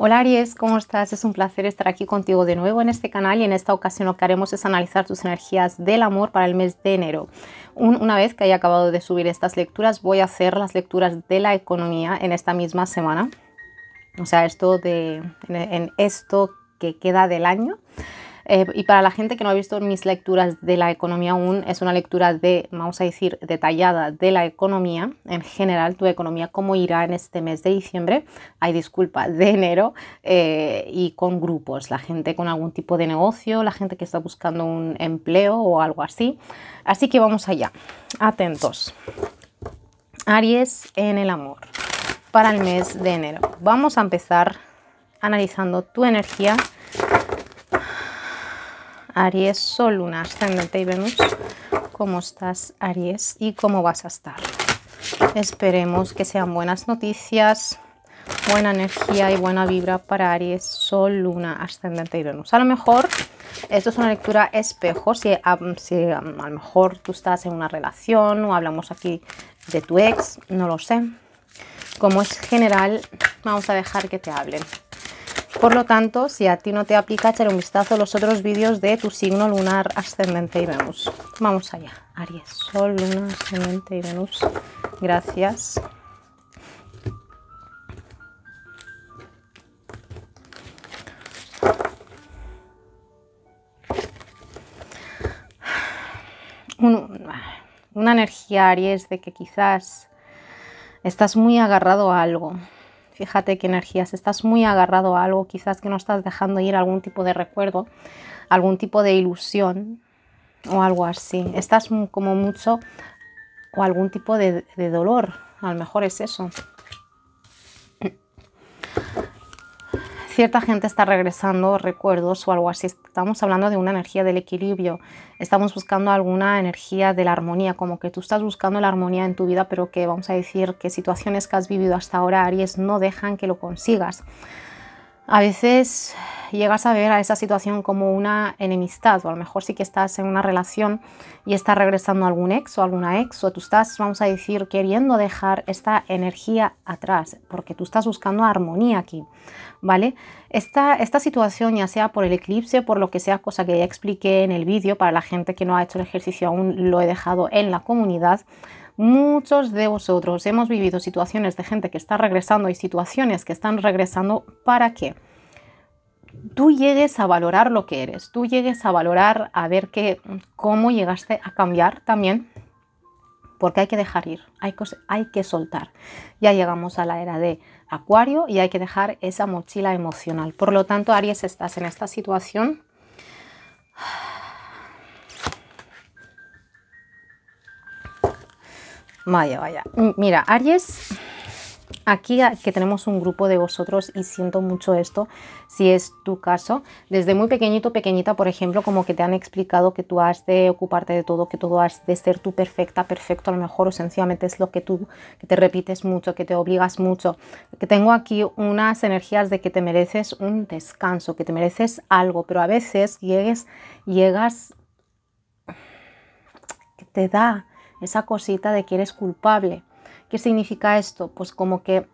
Hola Aries, ¿cómo estás? Es un placer estar aquí contigo de nuevo en este canal y en esta ocasión lo que haremos es analizar tus energías del amor para el mes de enero. una vez que haya acabado de subir estas lecturas, voy a hacer las lecturas de la economía en esta misma semana. O sea, esto de en esto que queda del año. Eh, y para la gente que no ha visto mis lecturas de la economía aún, es una lectura de, vamos a decir, detallada de la economía en general, tu economía, cómo irá en este mes de diciembre, hay disculpas de enero, eh, y con grupos, la gente con algún tipo de negocio, la gente que está buscando un empleo o algo así. Así que vamos allá, atentos. Aries en el amor para el mes de enero. Vamos a empezar analizando tu energía Aries, Sol, Luna, Ascendente y Venus. ¿Cómo estás, Aries? ¿Y cómo vas a estar? Esperemos que sean buenas noticias, buena energía y buena vibra para Aries, Sol, Luna, Ascendente y Venus. A lo mejor, esto es una lectura espejo, si a, lo mejor tú estás en una relación o hablamos aquí de tu ex, no lo sé. Como es general, vamos a dejar que te hablen. Por lo tanto, si a ti no te aplica, echar un vistazo a los otros vídeos de tu signo lunar, ascendente y Venus. Vamos allá. Aries, Sol, Luna, ascendente y Venus. Gracias. una energía Aries de que quizás estás muy agarrado a algo Fíjate qué energías, estás muy agarrado a algo, quizás que no estás dejando ir algún tipo de recuerdo, algún tipo de ilusión o algo así. Estás como mucho o algún tipo de, dolor, a lo mejor es eso. cierta gente está regresando recuerdos o algo así. Estamos hablando de una energía del equilibrio. Estamos buscando alguna energía de la armonía, como que tú estás buscando la armonía en tu vida, pero que vamos a decir que situaciones que has vivido hasta ahora, Aries, no dejan que lo consigas a veces llegas a ver a esa situación como una enemistad, o a lo mejor sí que estás en una relación y estás regresando a algún ex o alguna ex, o tú estás, vamos a decir, queriendo dejar esta energía atrás, porque tú estás buscando armonía aquí, ¿vale? Esta, esta situación, ya sea por el eclipse, por lo que sea, cosa que ya expliqué en el vídeo, para la gente que no ha hecho el ejercicio aún lo he dejado en la comunidad, Muchos de vosotros hemos vivido situaciones de gente que está regresando y situaciones que están regresando para que tú llegues a valorar lo que eres, tú llegues a valorar a ver que, cómo llegaste a cambiar también, porque hay que dejar ir, hay hay que soltar. Ya llegamos a la era de Acuario y hay que dejar esa mochila emocional. Por lo tanto, Aries, estás en esta situación Vaya, vaya. Mira, Aries, aquí que tenemos un grupo de vosotros y siento mucho esto, si es tu caso, desde muy pequeñito, pequeñita, por ejemplo, como que te han explicado que tú has de ocuparte de todo, que todo has de ser tú perfecta, perfecto a lo mejor, o sencillamente es lo que tú, que te repites mucho, que te obligas mucho, que tengo aquí unas energías de que te mereces un descanso, que te mereces algo, pero a veces llegues, llegas, que te da esa cosita de que eres culpable. ¿Qué significa esto? Pues como que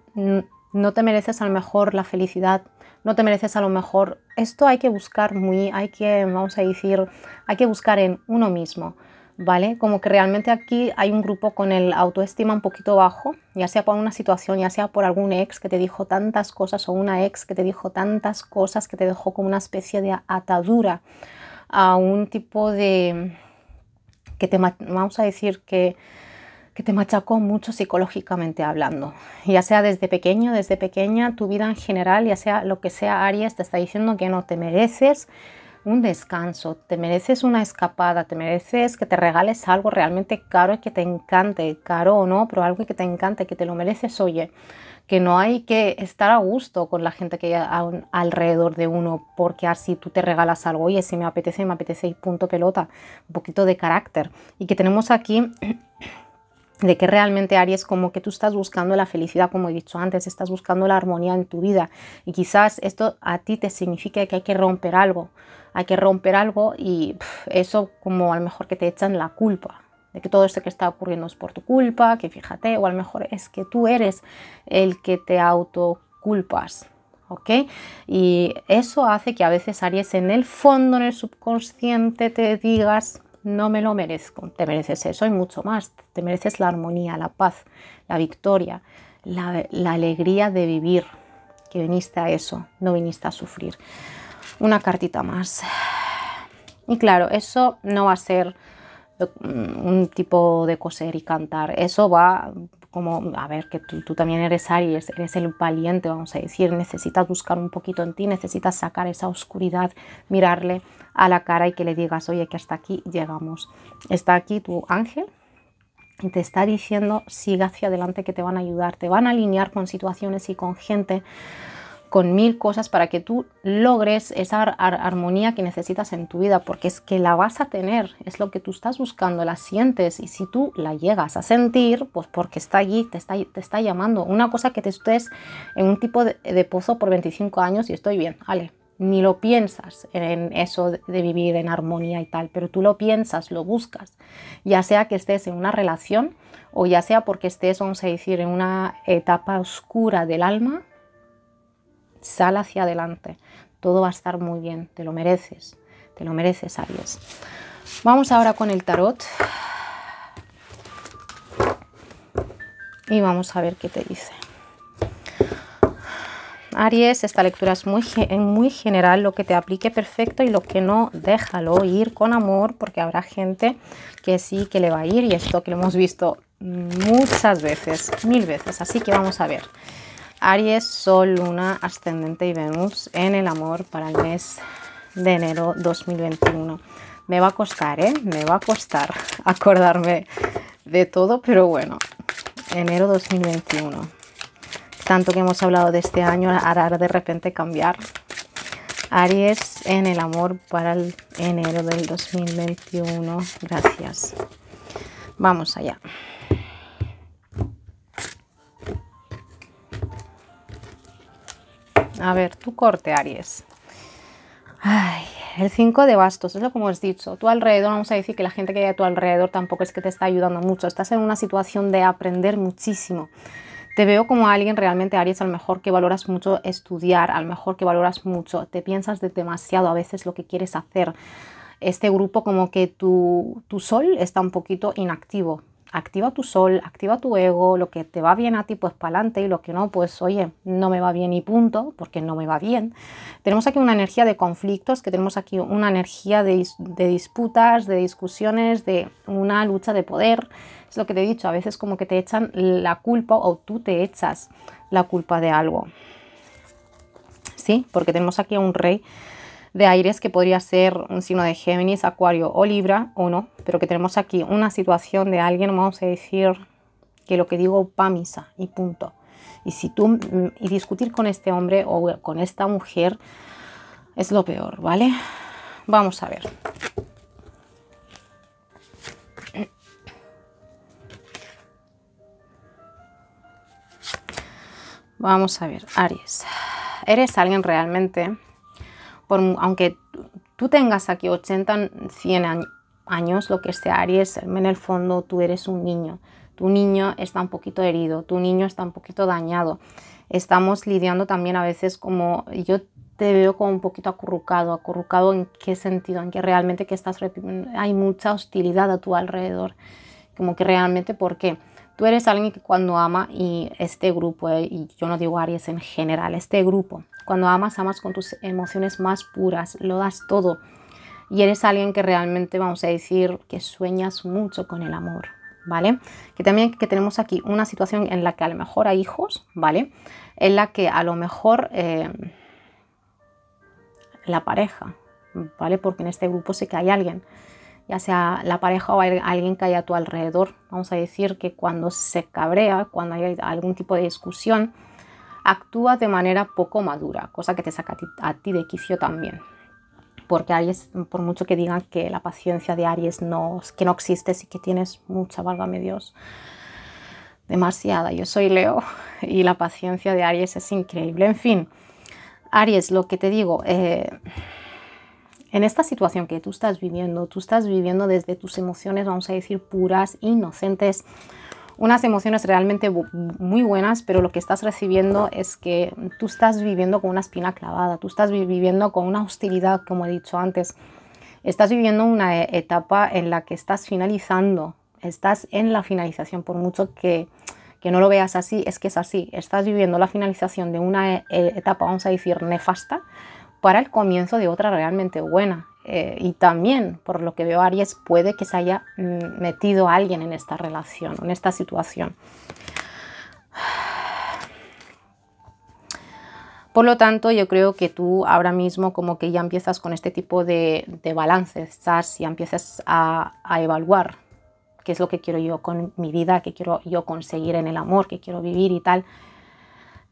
no te mereces a lo mejor la felicidad, no te mereces a lo mejor. Esto hay que buscar muy, hay que, vamos a decir, hay que buscar en uno mismo, ¿vale? Como que realmente aquí hay un grupo con el autoestima un poquito bajo, ya sea por una situación, ya sea por algún ex que te dijo tantas cosas o una ex que te dijo tantas cosas que te dejó como una especie de atadura a un tipo de que te, vamos a decir que, que te machacó mucho psicológicamente hablando. Ya sea desde pequeño, desde pequeña, tu vida en general, ya sea lo que sea Aries, te está diciendo que no te mereces un descanso, te mereces una escapada, te mereces que te regales algo realmente caro y que te encante, caro o no, pero algo que te encante, que te lo mereces, oye que no hay que estar a gusto con la gente que hay alrededor de uno, porque así tú te regalas algo, es si me apetece, me apetece y punto pelota, un poquito de carácter. Y que tenemos aquí de que realmente Aries como que tú estás buscando la felicidad, como he dicho antes, estás buscando la armonía en tu vida y quizás esto a ti te significa que hay que romper algo, hay que romper algo y eso como a lo mejor que te echan la culpa, de que todo esto que está ocurriendo es por tu culpa, que fíjate, o a lo mejor es que tú eres el que te autoculpas, ¿ok? Y eso hace que a veces Aries en el fondo, en el subconsciente, te digas, no me lo merezco, te mereces eso y mucho más, te mereces la armonía, la paz, la victoria, la, la alegría de vivir, que viniste a eso, no viniste a sufrir. Una cartita más. Y claro, eso no va a ser Mm, un tipo de coser y cantar. Eso va como, a ver, que tú, también eres Aries, eres el valiente, vamos a decir, necesitas buscar un poquito en ti, necesitas sacar esa oscuridad, mirarle a la cara y que le digas, oye, que hasta aquí llegamos. Está aquí tu ángel y te está diciendo, siga hacia adelante, que te van a ayudar, te van a alinear con situaciones y con gente con mil cosas para que tú logres esa armonía que necesitas en tu vida, porque es que la vas a tener, es lo que tú estás buscando, la sientes y si tú la llegas a sentir, pues porque está allí, te está, te está llamando. Una cosa que te estés en un tipo de, de pozo por 25 años y estoy bien, vale, ni lo piensas en eso de vivir en armonía y tal, pero tú lo piensas, lo buscas, ya sea que estés en una relación o ya sea porque estés, vamos a decir, en una etapa oscura del alma, sal hacia adelante, todo va a estar muy bien, te lo mereces, te lo mereces, Aries. Vamos ahora con el tarot. Y vamos a ver qué te dice. Aries, esta lectura es muy, muy general, lo que te aplique perfecto y lo que no, déjalo ir con amor porque habrá gente que sí que le va a ir y esto que lo hemos visto muchas veces, mil veces, así que vamos a ver. Aries, Sol, Luna, Ascendente y Venus en el amor para el mes de enero 2021. Me va a costar, ¿eh? Me va a costar acordarme de todo, pero bueno, enero 2021. Tanto que hemos hablado de este año, hará de repente cambiar. Aries en el amor para el enero del 2021. Gracias. Vamos allá. A ver, tu corte, Aries. Ay, el 5 de bastos, es lo que has dicho. Tu alrededor, vamos a decir que la gente que hay a tu alrededor tampoco es que te está ayudando mucho. Estás en una situación de aprender muchísimo. Te veo como alguien realmente, Aries, a lo mejor que valoras mucho estudiar, a lo mejor que valoras mucho, te piensas demasiado a veces lo que quieres hacer. Este grupo como que tu, tu sol está un poquito inactivo, activa tu sol, activa tu ego, lo que te va bien a ti, pues para adelante, y lo que no, pues oye, no me va bien y punto, porque no me va bien. Tenemos aquí una energía de conflictos, que tenemos aquí una energía de, de disputas, de discusiones, de una lucha de poder. Es lo que te he dicho, a veces como que te echan la culpa o tú te echas la culpa de algo. Sí, porque tenemos aquí a un rey de aires que podría ser un signo de Géminis, Acuario o Libra o no, pero que tenemos aquí una situación de alguien, vamos a decir que lo que digo va misa y punto. Y si tú mm, y discutir con este hombre o con esta mujer es lo peor, ¿vale? Vamos a ver. Vamos a ver, Aries. ¿Eres alguien realmente aunque tú tengas aquí 80, 100 años, lo que sea Aries, en el fondo tú eres un niño. Tu niño está un poquito herido, tu niño está un poquito dañado. Estamos lidiando también a veces como yo te veo como un poquito acurrucado, acurrucado en qué sentido, en que realmente que estás hay mucha hostilidad a tu alrededor, como que realmente por qué Tú eres alguien que cuando ama y este grupo, eh, y yo no digo Aries en general, este grupo, cuando amas, amas con tus emociones más puras, lo das todo. Y eres alguien que realmente, vamos a decir, que sueñas mucho con el amor, ¿vale? Que también que tenemos aquí una situación en la que a lo mejor hay hijos, ¿vale? En la que a lo mejor eh, la pareja, ¿vale? Porque en este grupo sé que hay alguien ya sea la pareja o alguien que haya a tu alrededor. Vamos a decir que cuando se cabrea, cuando hay algún tipo de discusión, actúa de manera poco madura, cosa que te saca a ti, de quicio también. Porque Aries, por mucho que digan que la paciencia de Aries no, que no existe, y que tienes mucha, mi Dios, demasiada. Yo soy Leo y la paciencia de Aries es increíble. En fin, Aries, lo que te digo, eh, en esta situación que tú estás viviendo, tú estás viviendo desde tus emociones, vamos a decir, puras, inocentes, unas emociones realmente muy buenas, pero lo que estás recibiendo es que tú estás viviendo con una espina clavada, tú estás viviendo con una hostilidad, como he dicho antes, estás viviendo una e-, etapa en la que estás finalizando, estás en la finalización, por mucho que, no lo veas así, es que es así, estás viviendo la finalización de una e-, e-, etapa, vamos a decir, nefasta, para el comienzo de otra realmente buena. Eh, y también, por lo que veo, Aries puede que se haya mm, metido alguien en esta relación, en esta situación. Por lo tanto, yo creo que tú ahora mismo como que ya empiezas con este tipo de, balance. balances, ya empiezas a, a evaluar qué es lo que quiero yo con mi vida, qué quiero yo conseguir en el amor, qué quiero vivir y tal.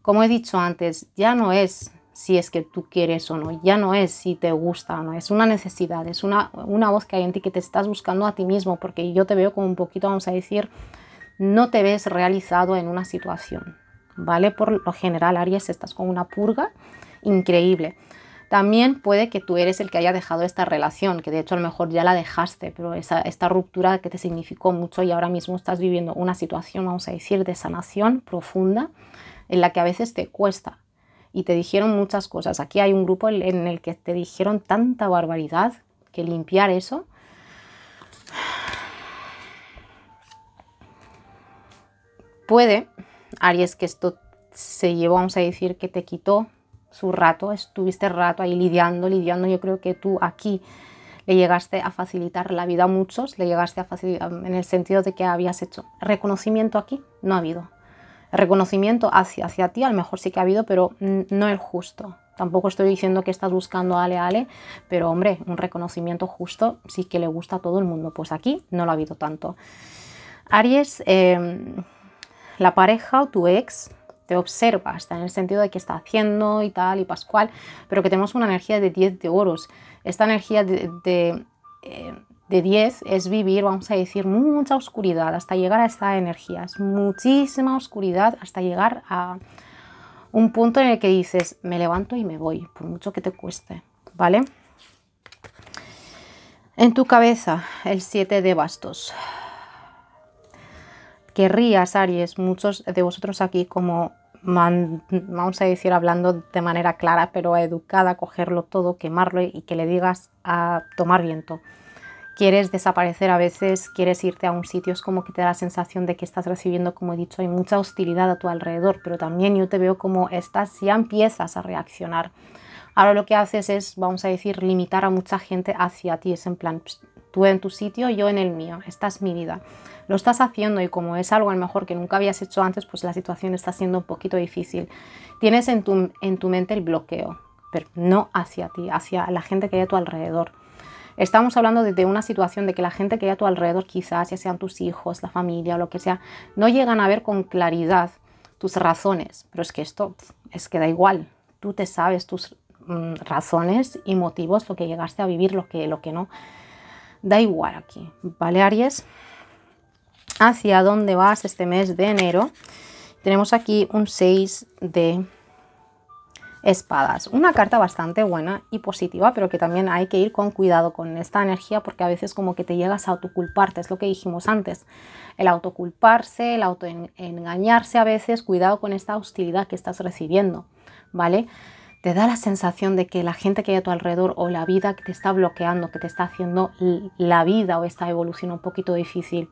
Como he dicho antes, ya no es si es que tú quieres o no. Ya no es si te gusta o no, es una necesidad, es una, voz que hay en ti que te estás buscando a ti mismo, porque yo te veo como un poquito, vamos a decir, no te ves realizado en una situación, ¿vale? Por lo general, Aries, estás con una purga increíble. También puede que tú eres el que haya dejado esta relación, que de hecho a lo mejor ya la dejaste, pero esta ruptura que te significó mucho y ahora mismo estás viviendo una situación, vamos a decir, de sanación profunda en la que a veces te cuesta y te dijeron muchas cosas. Aquí hay un grupo en el que te dijeron tanta barbaridad que limpiar eso. Puede, Aries, que esto se llevó, vamos a decir, que te quitó su rato, estuviste rato ahí lidiando, lidiando. Yo creo que tú aquí le llegaste a facilitar la vida a muchos, le llegaste a facilitar en el sentido de que habías hecho reconocimiento aquí, no ha habido reconocimiento hacia, hacia ti, a lo mejor sí que ha habido, pero no el justo. Tampoco estoy diciendo que estás buscando ale ale, pero hombre, un reconocimiento justo sí que le gusta a todo el mundo. Pues aquí no lo ha habido tanto. Aries, em, la pareja o tu ex te observa, está en el sentido de que está haciendo y tal y pascual, pero que tenemos una energía de 10 de oros. Esta energía de, eh, de 10 es vivir, vamos a decir, mucha oscuridad hasta llegar a esta energía. muchísima oscuridad hasta llegar a un punto en el que dices, me levanto y me voy, por mucho que te cueste, ¿vale? En tu cabeza, el 7 de bastos. Querrías, Aries, muchos de vosotros aquí como vamos a decir, hablando de manera clara pero educada, cogerlo todo, quemarlo y que le digas a tomar viento quieres desaparecer a veces, quieres irte a un sitio, es como que te da la sensación de que estás recibiendo, como he dicho, hay mucha hostilidad a tu alrededor, pero también yo te veo como estás, ya empiezas a reaccionar. Ahora lo que haces es, vamos a decir, limitar a mucha gente hacia ti, es en plan, tú en tu sitio, yo en el mío, esta es mi vida. Lo estás haciendo y como es algo a mejor que nunca habías hecho antes, pues la situación está siendo un poquito difícil. Tienes en tu, en tu mente el bloqueo, pero no hacia ti, hacia la gente que hay a tu alrededor. Estamos hablando de una situación de que la gente que hay a tu alrededor, quizás ya sean tus hijos, la familia o lo que sea, no llegan a ver con claridad tus razones. Pero es que esto es que da igual. Tú te sabes tus mm, razones y motivos, lo que llegaste a vivir, lo que, lo que no. Da igual aquí, ¿vale, Aries? ¿Hacia dónde vas este mes de enero? Tenemos aquí un 6 de espadas. Una carta bastante buena y positiva, pero que también hay que ir con cuidado con esta energía porque a veces como que te llegas a autoculparte, es lo que dijimos antes. El autoculparse, el autoengañarse a veces, cuidado con esta hostilidad que estás recibiendo, ¿vale? Te da la sensación de que la gente que hay a tu alrededor o la vida que te está bloqueando, que te está haciendo la vida o esta evolución un poquito difícil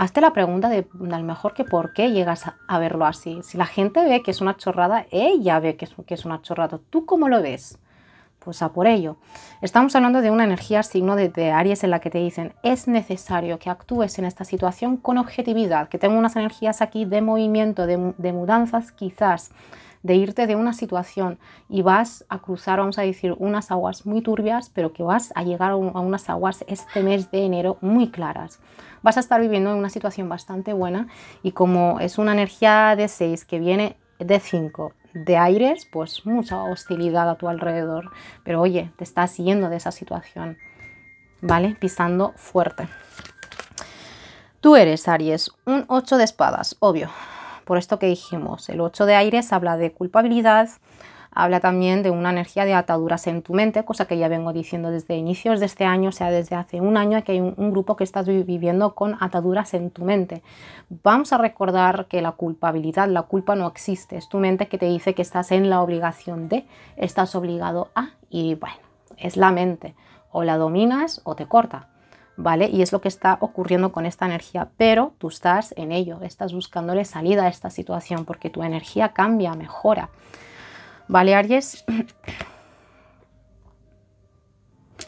hazte la pregunta de a lo mejor que por qué llegas a, verlo así. Si la gente ve que es una chorrada, ella ve que es, que es una chorrada. ¿Tú cómo lo ves? Pues a por ello. Estamos hablando de una energía signo de, Aries en la que te dicen es necesario que actúes en esta situación con objetividad, que tengo unas energías aquí de movimiento, de mudanzas quizás de irte de una situación y vas a cruzar, vamos a decir, unas aguas muy turbias, pero que vas a llegar a, unas aguas este mes de enero muy claras. Vas a estar viviendo en una situación bastante buena y como es una energía de 6 que viene de 5 de aires, pues mucha hostilidad a tu alrededor. Pero oye, te estás yendo de esa situación, ¿vale? Pisando fuerte. Tú eres, Aries, un 8 de espadas, obvio por esto que dijimos. El 8 de aires habla de culpabilidad, habla también de una energía de ataduras en tu mente, cosa que ya vengo diciendo desde inicios de este año, o sea, desde hace un año que hay un, grupo que estás viviendo con ataduras en tu mente. Vamos a recordar que la culpabilidad, la culpa no existe, es tu mente que te dice que estás en la obligación de, estás obligado a, y bueno, es la mente, o la dominas o te corta. ¿vale? Y es lo que está ocurriendo con esta energía, pero tú estás en ello, estás buscándole salida a esta situación porque tu energía cambia, mejora. ¿Vale, Aries?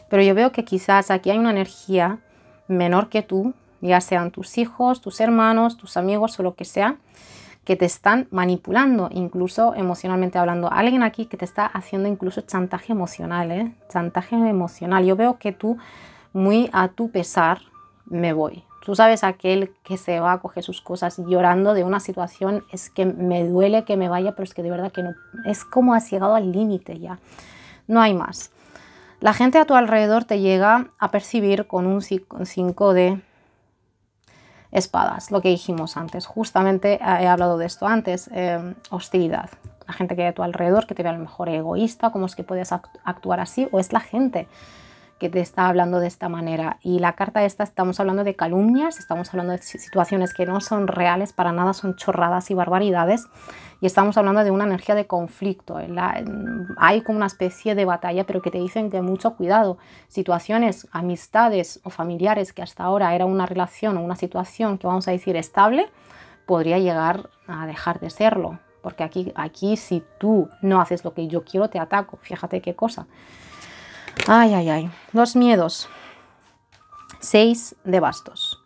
Pero yo veo que quizás aquí hay una energía menor que tú, ya sean tus hijos, tus hermanos, tus amigos o lo que sea, que te están manipulando, incluso emocionalmente hablando. Alguien aquí que te está haciendo incluso chantaje emocional, ¿eh? Chantaje emocional. Yo veo que tú muy a tu pesar me voy. Tú sabes aquel que se va a coger sus cosas llorando de una situación, es que me duele que me vaya, pero es que de verdad que no, es como has llegado al límite ya, no hay más. La gente a tu alrededor te llega a percibir con un 5 de espadas, lo que dijimos antes, justamente eh, he hablado de esto antes, eh, hostilidad. La gente que hay a tu alrededor que te ve a lo mejor egoísta, cómo es que puedes actuar así, o es la gente que te está hablando de esta manera. Y la carta esta estamos hablando de calumnias, estamos hablando de situaciones que no son reales para nada, son chorradas y barbaridades. Y estamos hablando de una energía de conflicto. hay como una especie de batalla, pero que te dicen que mucho cuidado. Situaciones, amistades o familiares que hasta ahora era una relación o una situación que vamos a decir estable, podría llegar a dejar de serlo. Porque aquí, aquí si tú no haces lo que yo quiero, te ataco. Fíjate qué cosa. Ay, ay, ay. Los miedos. Seis de bastos.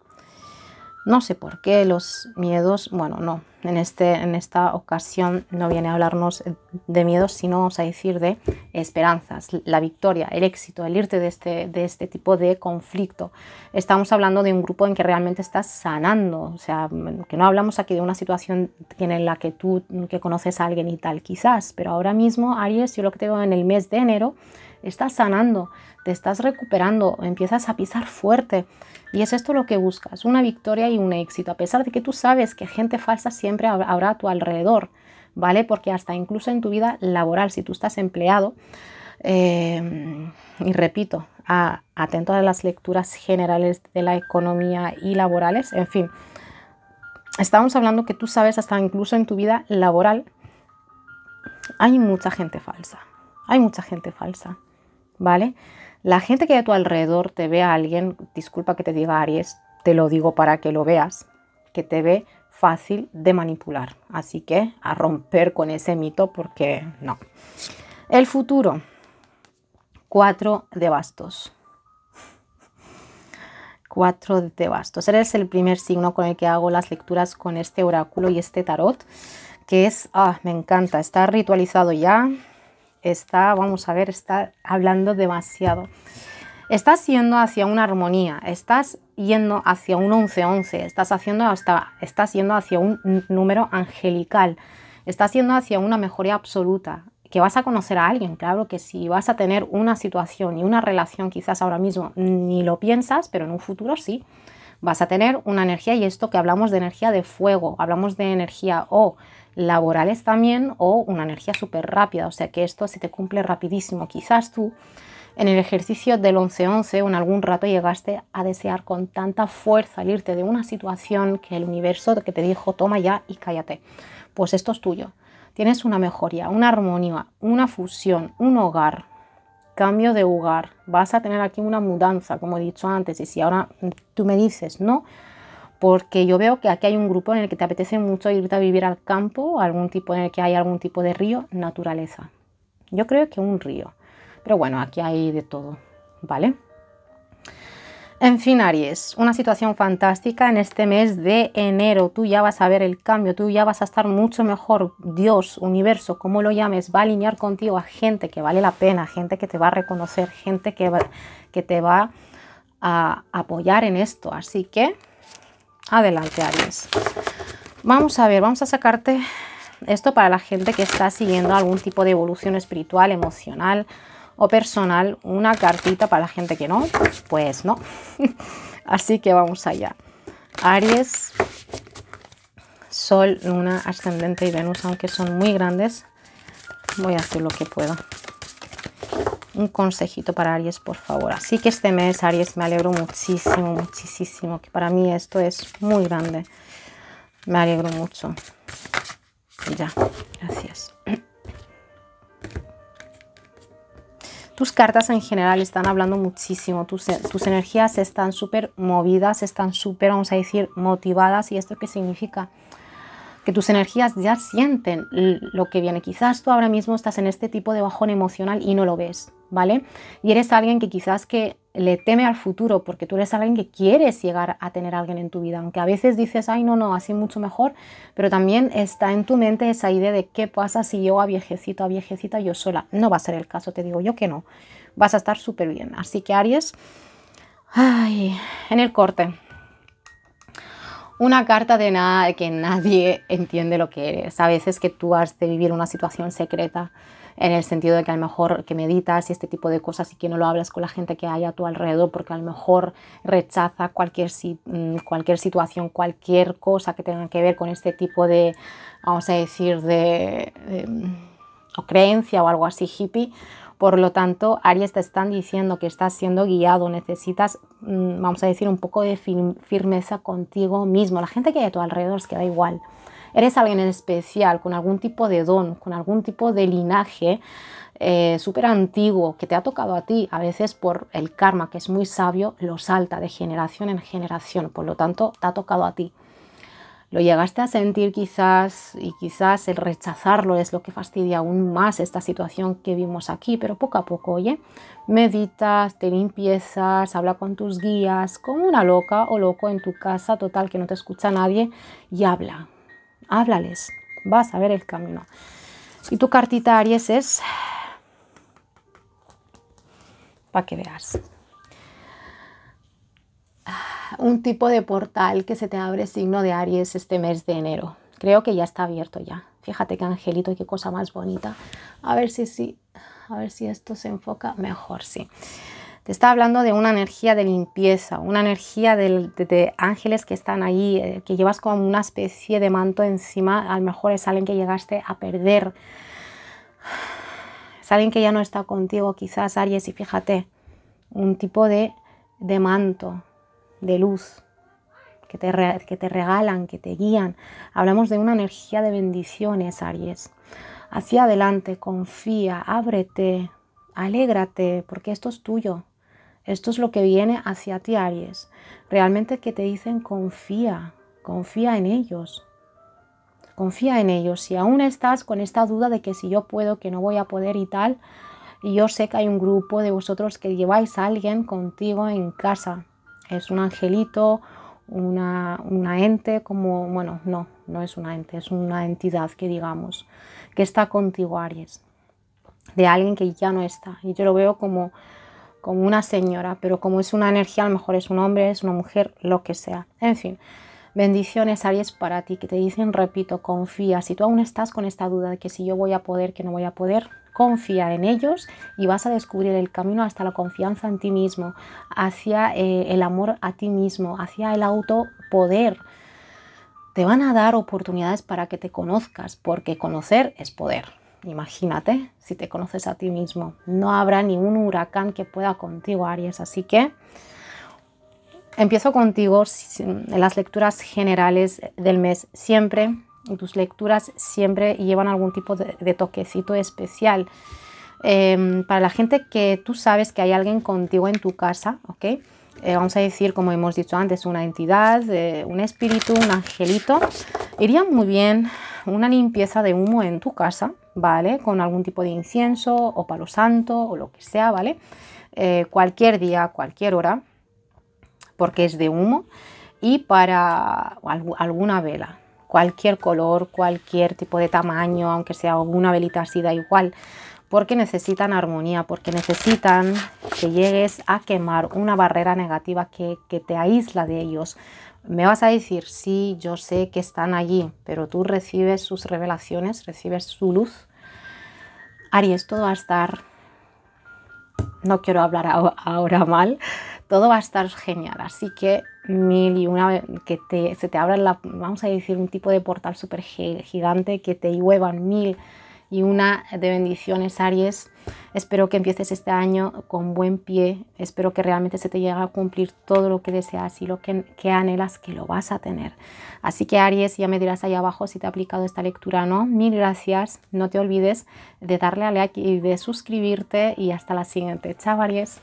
No sé por qué los miedos, bueno, no, en, este, en esta ocasión no viene a hablarnos de miedos, sino a decir de esperanzas, la victoria, el éxito, el irte de este, de este tipo de conflicto. Estamos hablando de un grupo en que realmente estás sanando, o sea, que no hablamos aquí de una situación en la que tú que conoces a alguien y tal, quizás, pero ahora mismo, Aries, yo lo que tengo en el mes de enero estás sanando, te estás recuperando, empiezas a pisar fuerte. Y es esto lo que buscas, una victoria y un éxito, a pesar de que tú sabes que gente falsa siempre habrá a tu alrededor, ¿vale? Porque hasta incluso en tu vida laboral, si tú estás empleado, eh, y repito, atento a las lecturas generales de la economía y laborales, en fin, estamos hablando que tú sabes hasta incluso en tu vida laboral, hay mucha gente falsa, hay mucha gente falsa. ¿vale? La gente que a tu alrededor te ve a alguien, disculpa que te diga Aries, te lo digo para que lo veas, que te ve fácil de manipular. Así que a romper con ese mito porque no. El futuro. Cuatro de bastos. Cuatro de bastos. Eres el primer signo con el que hago las lecturas con este oráculo y este tarot, que es, ah, me encanta, está ritualizado ya, está, vamos a ver, está hablando demasiado. Estás yendo hacia una armonía, estás yendo hacia un 11-11, estás, haciendo hasta, estás yendo hacia un número angelical, estás yendo hacia una mejoría absoluta, que vas a conocer a alguien, claro que si vas a tener una situación y una relación quizás ahora mismo ni lo piensas, pero en un futuro sí, vas a tener una energía y esto que hablamos de energía de fuego, hablamos de energía o laborales también o una energía súper rápida. O sea que esto se te cumple rapidísimo. Quizás tú en el ejercicio del 11-11 o en algún rato llegaste a desear con tanta fuerza al irte de una situación que el universo que te dijo toma ya y cállate. Pues esto es tuyo. Tienes una mejoría, una armonía, una fusión, un hogar, cambio de hogar. Vas a tener aquí una mudanza, como he dicho antes. Y si ahora tú me dices, no, porque yo veo que aquí hay un grupo en el que te apetece mucho irte a vivir al campo, algún tipo en el que hay algún tipo de río, naturaleza. Yo creo que un río, pero bueno, aquí hay de todo, ¿vale? En fin, Aries, una situación fantástica en este mes de enero. Tú ya vas a ver el cambio, tú ya vas a estar mucho mejor. Dios, universo, como lo llames, va a alinear contigo a gente que vale la pena, gente que te va a reconocer, gente que, que te va a apoyar en esto. Así que Adelante, Aries. Vamos a ver, vamos a sacarte esto para la gente que está siguiendo algún tipo de evolución espiritual, emocional o personal. Una cartita para la gente que no, pues no. Así que vamos allá. Aries, Sol, Luna, Ascendente y Venus, aunque son muy grandes, voy a hacer lo que puedo un consejito para Aries, por favor. Así que este mes, Aries, me alegro muchísimo, muchísimo, que para mí esto es muy grande. Me alegro mucho. Ya, gracias. Tus cartas en general están hablando muchísimo, tus, tus energías están súper movidas, están súper, vamos a decir, motivadas. ¿Y esto qué significa? que tus energías ya sienten lo que viene. Quizás tú ahora mismo estás en este tipo de bajón emocional y no lo ves. ¿vale? Y eres alguien que quizás que le teme al futuro, porque tú eres alguien que quieres llegar a tener a alguien en tu vida, aunque a veces dices, ay, no, no, así mucho mejor, pero también está en tu mente esa idea de qué pasa si yo a viejecito, a viejecita, yo sola. No va a ser el caso, te digo yo que no. Vas a estar súper bien. Así que Aries, ay, en el corte. Una carta de nada que nadie entiende lo que eres. A veces que tú has de vivir una situación secreta en el sentido de que a lo mejor que meditas y este tipo de cosas y que no lo hablas con la gente que hay a tu alrededor porque a lo mejor rechaza cualquier, mm, cualquier situación, cualquier cosa que tenga que ver con este tipo de, vamos a decir, de, o creencia o algo así hippie. Por lo tanto, Aries te están diciendo que estás siendo guiado, necesitas, mm, vamos a decir, un poco de firmeza contigo mismo. La gente que hay a tu alrededor es que da igual eres alguien en especial, con algún tipo de don, con algún tipo de linaje eh, súper antiguo que te ha tocado a ti, a veces por el karma, que es muy sabio, lo salta de generación en generación, por lo tanto te ha tocado a ti. Lo llegaste a sentir quizás y quizás el rechazarlo es lo que fastidia aún más esta situación que vimos aquí, pero poco a poco, oye, meditas, te limpiezas, habla con tus guías, como una loca o loco en tu casa, total que no te escucha nadie, y habla, Háblales, vas a ver el camino. Y tu cartita Aries es para que veas un tipo de portal que se te abre signo de Aries este mes de enero. Creo que ya está abierto ya. Fíjate que angelito, qué cosa más bonita. A ver si sí, a ver si esto se enfoca mejor, sí. Te está hablando de una energía de limpieza, una energía de, ángeles que están ahí, eh, que llevas como una especie de manto encima, a lo mejor es alguien que llegaste a perder, es alguien que ya no está contigo, quizás Aries, y fíjate, un tipo de, manto, de luz, que te, que te regalan, que te guían. Hablamos de una energía de bendiciones, Aries. Hacia adelante, confía, ábrete, alégrate, porque esto es tuyo, esto es lo que viene hacia ti, Aries. Realmente que te dicen confía, confía en ellos. Confía en ellos. Si aún estás con esta duda de que si yo puedo, que no voy a poder y tal, y yo sé que hay un grupo de vosotros que lleváis a alguien contigo en casa. Es un angelito, una, una, ente, como, bueno, no, no es una ente, es una entidad que digamos, que está contigo, Aries, de alguien que ya no está. Y yo lo veo como como una señora, pero como es una energía, a lo mejor es un hombre, es una mujer, lo que sea. En fin, bendiciones Aries para ti, que te dicen, repito, confía. Si tú aún estás con esta duda de que si yo voy a poder, que no voy a poder, confía en ellos y vas a descubrir el camino hasta la confianza en ti mismo, hacia eh, el amor a ti mismo, hacia el autopoder. Te van a dar oportunidades para que te conozcas, porque conocer es poder. Imagínate si te conoces a ti mismo. No habrá ningún huracán que pueda contigo, Aries. Así que empiezo contigo en las lecturas generales del mes. Siempre, tus lecturas siempre llevan algún tipo de, toquecito especial. Em, para la gente que tú sabes que hay alguien contigo en tu casa, ¿ok? Eh, vamos a decir, como hemos dicho antes, una entidad, eh, un espíritu, un angelito. Iría muy bien una limpieza de humo en tu casa, ¿vale? Con algún tipo de incienso o palo santo o lo que sea, ¿vale? Eh, cualquier día, cualquier hora, porque es de humo, y para alguna vela, cualquier color, cualquier tipo de tamaño, aunque sea una velita así, da igual, porque necesitan armonía, porque necesitan que llegues a quemar una barrera negativa que, que te aísla de ellos. Me vas a decir, sí, yo sé que están allí, pero tú recibes sus revelaciones, recibes su luz, Aries, todo va a estar, no quiero hablar ahora mal, todo va a estar genial. Así que mil y una que se te abra, la, vamos a decir, un tipo de portal súper gigante que te lluevan mil y una de bendiciones, Aries. Espero que empieces este año con buen pie. Espero que realmente se te llegue a cumplir todo lo que deseas y lo que, anhelas, que lo vas a tener. Así que Aries, ya me dirás ahí abajo si te ha aplicado esta lectura o no. Mil gracias. No te olvides de darle a like y de suscribirte. Y hasta la siguiente. Chao, Aries.